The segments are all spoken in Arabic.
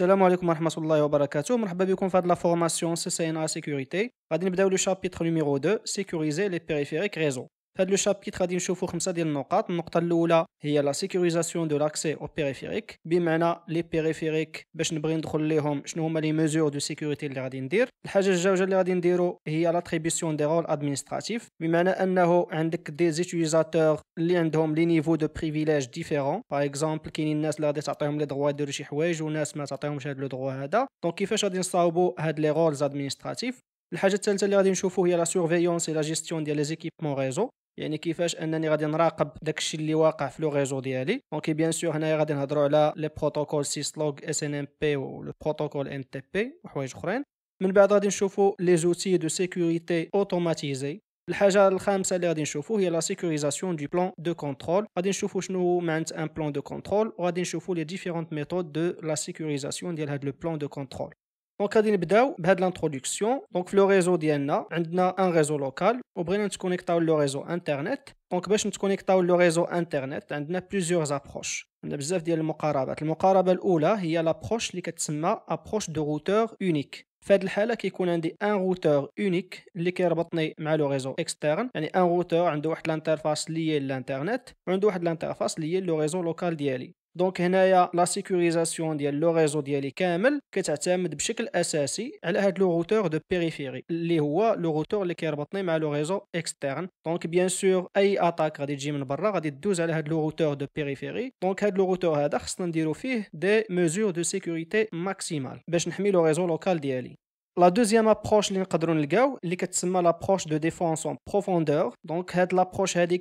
Salam alaikum mahmasullah au barakatu, ma la formation CCNA security. sécurité, va dans le chapitre numéro 2, sécuriser les périphériques réseaux. في هذا لو شابيت غادي نشوفوا خمسه ديال النقاط النقطه الاولى هي لا سيكوريزاسيون دو لاكسي او بيريفيريك بمعنى لي بيريفيريك باش نبغي ندخل ليهم شنو هما لي ميزور دو سيكوريتي اللي غادي ندير الحاجه الجوجه اللي غادي نديرو هي لاتريبيسيون دي رول ادمينستراتيف بمعنى انه عندك دي زيتيزاتور اللي عندهم لي نيفو دو بريفيليج ديفيرون باغ اكزومبل كاينين الناس اللي غادي تعطيهم لي دغوا يديروا شي حوايج وناس ما تعطيهمش هاد لو دروا هذا دونك كيفاش غادي نصاوبوا هاد لي رولز ادمينستراتيف الحاجه الثالثه اللي غادي نشوفو هي لا سورفيونس اي لا جيستيون ديال لي زيكيبمون ريزو يعني كيفاش انني غادي نراقب داكشي اللي واقع في لو ريزو ديالي دونك بيان سور هنايا غادي نهضروا على لي بروتوكول سيسلوغ اس ان ام بي بروتوكول ان تي بي وحوايج اخرين من بعد غادي نشوفوا لي زوتي دو سيكوريتي اوتوماتيزي الحاجه الخامسه اللي غادي نشوفو هي لا سيكوريزاسيون دو بلان دو كونترول غادي نشوفو شنو معنت ان بلان دو كونترول وغادي نشوفو لي ديفيرونت ميثود دو لا سيكوريزاسيون ديال هاد لو بلان دو كونترول دونك غادي نبداو بهاد لانتروداكسيون دونك في لو ريزو ديالنا عندنا ان ريزو لوكال وبغينا نتكونيكتاو لو ريزو انترنت دونك باش نتكونيكتاو لو ريزو انترنت عندنا بليزيور زابروش عندنا بزاف ديال المقاربات المقاربه الاولى هي لابروش اللي كتسمى ابروش دو روتور اونيك في هذه الحاله كيكون عندي ان روتور اونيك اللي كيربطني مع لو ريزو اكسترن يعني ان روتور عنده واحد الانترفاس ليا للانترنت وعنده واحد الانترفاس هي لو ريزو لوكال ديالي دونك هنايا لا سيكوريزاسيون ديال لو ريزو ديالي كامل كتعتمد بشكل اساسي على هاد لو روتور دو بيريفيري اللي هو لو روتور اللي كيربطني مع لو ريزو اكسترن دونك بيان سور اي اتاك غادي تجي من برا غادي دوز على هاد لو روتور دو بيريفيري دونك هاد لو روتور هذا خصنا نديرو فيه دي ميزور دو سيكوريتي ماكسيمال باش نحمي لو ريزو لوكال ديالي La deuxième approche l'approche de défense en profondeur donc l'approche هادي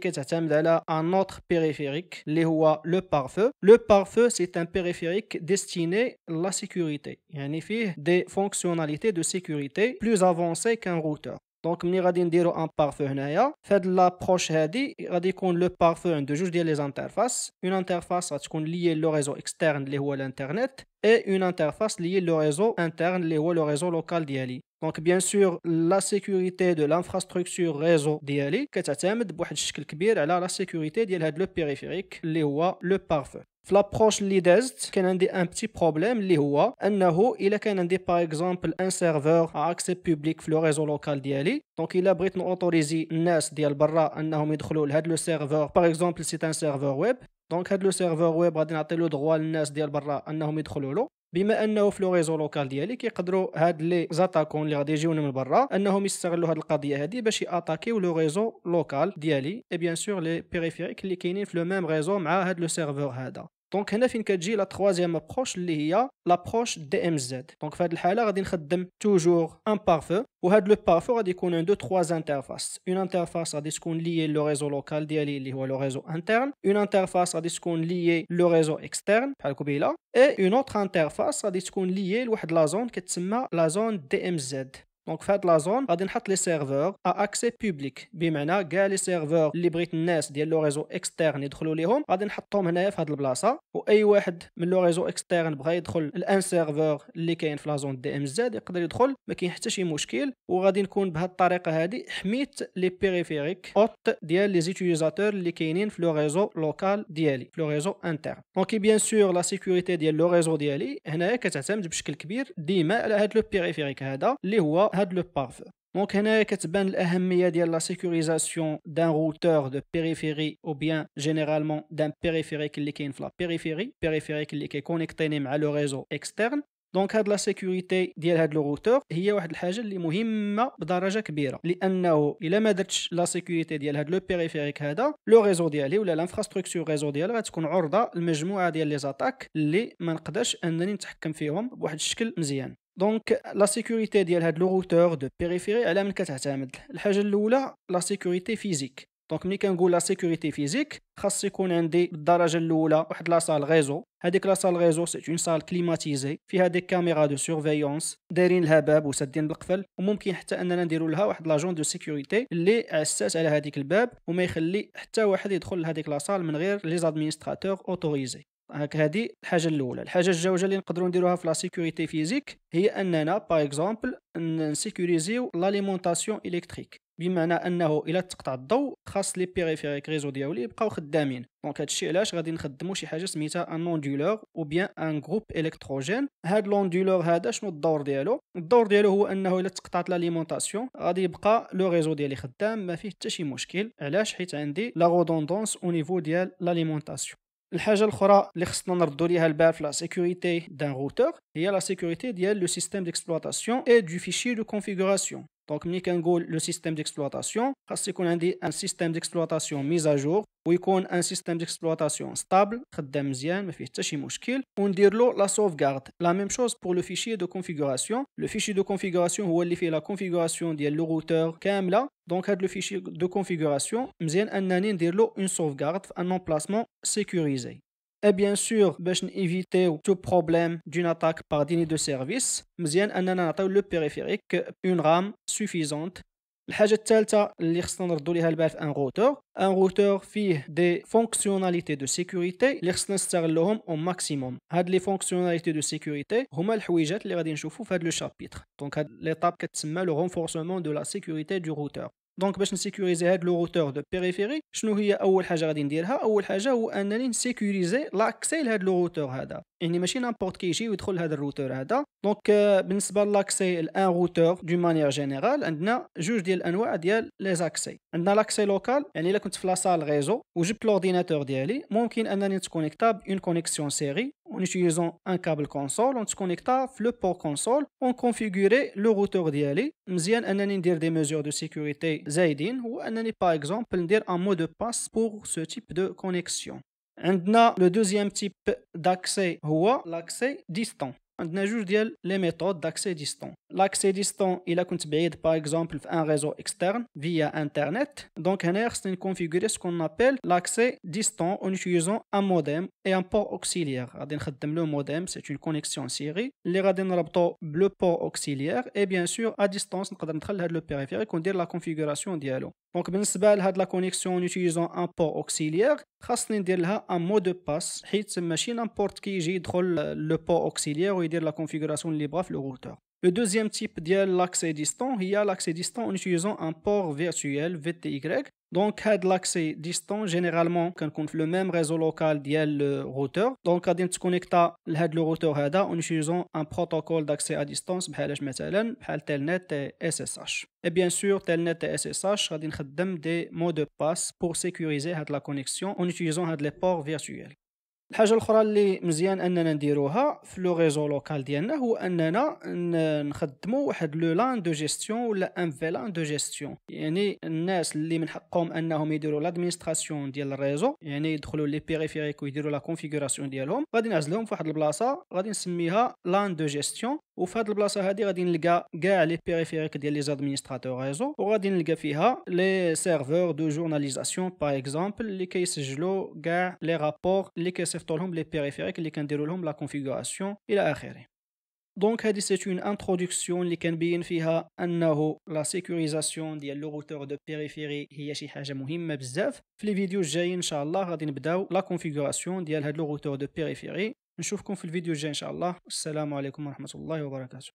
un autre périphérique le pare-feu le pare-feu c'est un périphérique destiné à la sécurité يعني فيه des fonctionnalités de sécurité plus avancées qu'un routeur دونك ملي غادي نديرو ان بارفو هنايا فهاد لابروش هادي غادي يكون لو بارفو عندو جوج ديال لي زانترفاس اون انترفاس غتكون ليي لو ريزو اكسترن اللي هو الانترنت اي اون انترفاس ليي لو ريزو انترن اللي هو لو ريزو لوكال ديالي دونك بيان سور لا سيكوريتي دو لانفراستركتور ريزو ديالي كتعتمد بواحد الشكل كبير على لا سيكوريتي ديال هاد لو بيريفيريك اللي هو لو بارفو في لابروش اللي دازت كان عندي ان بتي بروبليم اللي هو انه الا كان عندي باغ اكزومبل ان سيرفور اكسي بوبليك في لو ريزو لوكال ديالي دونك الا بغيت نوتوريزي الناس ديال برا انهم يدخلوا لهاد لو سيرفور باغ اكزومبل سيت ان سيرفور ويب دونك هاد لو سيرفور ويب غادي نعطي لو دغوا للناس ديال برا انهم يدخلوا له بما انه في لو ريزو لوكال ديالي كيقدروا هاد لي زاتاكون اللي غادي يجيونا من برا انهم يستغلوا هاد القضيه هادي باش ياتاكيو لو ريزو لوكال ديالي اي بيان سور لي بيريفيريك اللي كاينين في لو ميم ريزو مع هاد لو سيرفور هذا دونك هنا فين كتجي لا تخوازيام ابروش اللي هي لابروش دي ام زد دونك في هذه الحاله غادي نخدم توجور ان بارفو وهاد لو بارفو غادي يكون عنده تخوا انترفاس اون انترفاس غادي تكون ليي لو ريزو لوكال ديالي اللي هو لو ريزو انترن اون انترفاس غادي تكون ليي لو ريزو اكسترن بحال قبيله اي اون اوتر انترفاس غادي تكون ليي لواحد لا زون كتسمى لا زون دي ام زد دونك في هاد لا زون غادي نحط لي سيرفور ا اكسي بوبليك بمعنى كاع لي سيرفور اللي بغيت الناس ديال لو ريزو اكسترن يدخلوا ليهم غادي نحطهم هنايا في هاد البلاصه واي واحد من لو ريزو اكسترن بغى يدخل الان سيرفور اللي كاين في لا زون دي ام زد يقدر يدخل ما كاين حتى شي مشكل وغادي نكون بهاد الطريقه هادي حميت لي بيريفيريك اوت ديال لي زيتيزاتور اللي كاينين في لو ريزو لوكال ديالي في لو ريزو انتر دونك بيان سور لا سيكوريتي ديال لو ريزو ديالي هنايا كتعتمد بشكل كبير ديما على هاد لو بيريفيريك هذا اللي هو هاد لو بارفو دونك هنايا كتبان الاهميه ديال لا سيكوريزاسيون دان روتور دو بيريفيري او بيان جينيرالمون دان بيريفيريك اللي كاين في لا بيريفيري بيريفيريك اللي كيكونيكتيني مع لو ريزو اكسترن دونك هاد لا سيكوريتي ديال هاد لو روتور هي واحد الحاجه اللي مهمه بدرجه كبيره لانه الا ما درتش لا سيكوريتي ديال هاد لو بيريفيريك هذا لو ريزو ديالي ولا لانفراستركتور ريزو ديالي غتكون عرضه لمجموعه ديال لي زاتاك اللي ما نقدرش انني نتحكم فيهم بواحد الشكل مزيان دونك لا سيكوريتي ديال هاد لو روتور دو بيريفيري على من كتعتمد الحاجه الاولى لا سيكوريتي فيزيك دونك ملي كنقول لا سيكوريتي فيزيك خاص يكون عندي بالدرجه الاولى واحد لا سال غيزو هذيك لا سال غيزو سي اون سال كليماتيزي فيها دي كاميرا دو سورفيونس دايرين لها باب وسادين بالقفل وممكن حتى اننا نديروا لها واحد لاجون دو سيكوريتي اللي عسات على هذيك الباب وما يخلي حتى واحد يدخل لهذيك لا سال من غير لي زادمينستراتور اوتوريزي هاك هادي الحاجه الاولى الحاجه الجوجه اللي نقدروا نديروها في لا سيكوريتي فيزيك هي اننا باغ اكزومبل نسيكوريزيو لاليمونطاسيون الكتريك بمعنى انه الا تقطع الضوء خاص لي بيريفيريك ريزو ديالي يبقاو خدامين دونك هادشي علاش غادي نخدموا شي حاجه سميتها ان اوندولور او بيان ان غروب الكتروجين هاد لوندولور هذا شنو الدور ديالو الدور ديالو هو انه الا تقطعت لاليمونطاسيون غادي يبقى لو ريزو ديالي خدام ما فيه حتى شي مشكل علاش حيت عندي لا رودوندونس او نيفو ديال لاليمونطاسيون الحاجه الاخرى اللي خصنا نردو ليها البال في لا سيكوريتي دان روتور هي لا سيكوريتي ديال لو سيستيم ديكسبلوطاسيون اي دو فيشي دو كونفيغوراسيون Donc, nous avons le système d'exploitation. Nous avons un système d'exploitation mis à jour. Nous avons un système d'exploitation stable. on avons la sauvegarde. La même chose pour le fichier de configuration. Le fichier de configuration, vous la configuration du routeur Donc, le fichier de configuration, nous avons une sauvegarde, un emplacement sécurisé. Et bien sûr, pour éviter tout problème d'une attaque par déni de service, il faut avoir le périphérique, une RAM suffisante. L'autre chose, c'est un routeur. Un routeur a des fonctionnalités de sécurité, il faut le utiliser au maximum. Ces fonctionnalités de sécurité sont les choses que chapitre. Donc, c'est l'étape qui s'appelle le renforcement de la sécurité du routeur. دونك باش نسيكوريزي هاد لو روتور دو بيريفيري شنو هي اول حاجه غادي نديرها اول حاجه هو انني نسيكوريزي لاكسي لهاد لو روتور هذا يعني ماشي نامبورت كي يجي ويدخل لهذا الروتور هذا دونك آه، بالنسبه لاكسي الان روتور دو مانيير جينيرال عندنا جوج ديال الانواع ديال لي زاكسي عندنا لاكسي لوكال يعني الا كنت في لاصال ريزو وجبت لورديناتور ديالي ممكن انني نتكونيكتا بون كونيكسيون سيري en utilisant un câble console on se à le port console on configure le routeur d'IALI e. on انني des mesures de sécurité zaidin ou par exemple un mot de passe pour ce type de connexion a le deuxième type d'accès هو l'accès distant On a juste les méthodes d'accès distant l'accès distant il a contribué par exemple un réseau externe via internet donc un air configuré configurer ce qu'on appelle l'accès distant en utilisant un modem et un port auxiliaire le modem c'est une connexion série les radins le port auxiliaire et bien sûr à distance on le périphérique on dit la configuration dialogue donc on a la connexion en utilisant un port auxiliaire خاصني ندير لها un mot de passe. Hit machine qui qui يجي يدخل le port auxiliaire et la la configuration libre في le routeur. Le deuxième type d'accès l'accès distant a l'accès distant en utilisant un port virtuel VTY. Donc l'accès distant généralement qu'un le même réseau local de le routeur. Donc غادي à connecte le routeur هذا en utilisant un protocole d'accès à distance بحال Telnet et SSH. Et bien sûr Telnet et SSH غادي des mots de passe pour sécuriser la connexion en utilisant les ports virtuels. الحاجه الاخرى اللي مزيان اننا نديروها في لو ريزو لوكال ديالنا هو اننا نخدموا واحد لو لان دو جيستيون ولا ان فيلان دو جيستيون يعني الناس اللي من حقهم انهم يديروا لادمينستراسيون ديال الريزو يعني يدخلوا لي بيريفيريك ويديروا لا كونفيغوراسيون ديالهم غادي نعزلهم في واحد البلاصه غادي نسميها لان دو جيستيون Ou a dit, les périphériques, des administrateurs réseaux. les serveurs de journalisation, par exemple, les rapports, les périphériques, la configuration et Donc, c'est une introduction, qui la sécurisation, de la sécurisation, de périphérie est une s'agit de la la de la نشوفكم في الفيديو الجاي ان شاء الله والسلام عليكم ورحمه الله وبركاته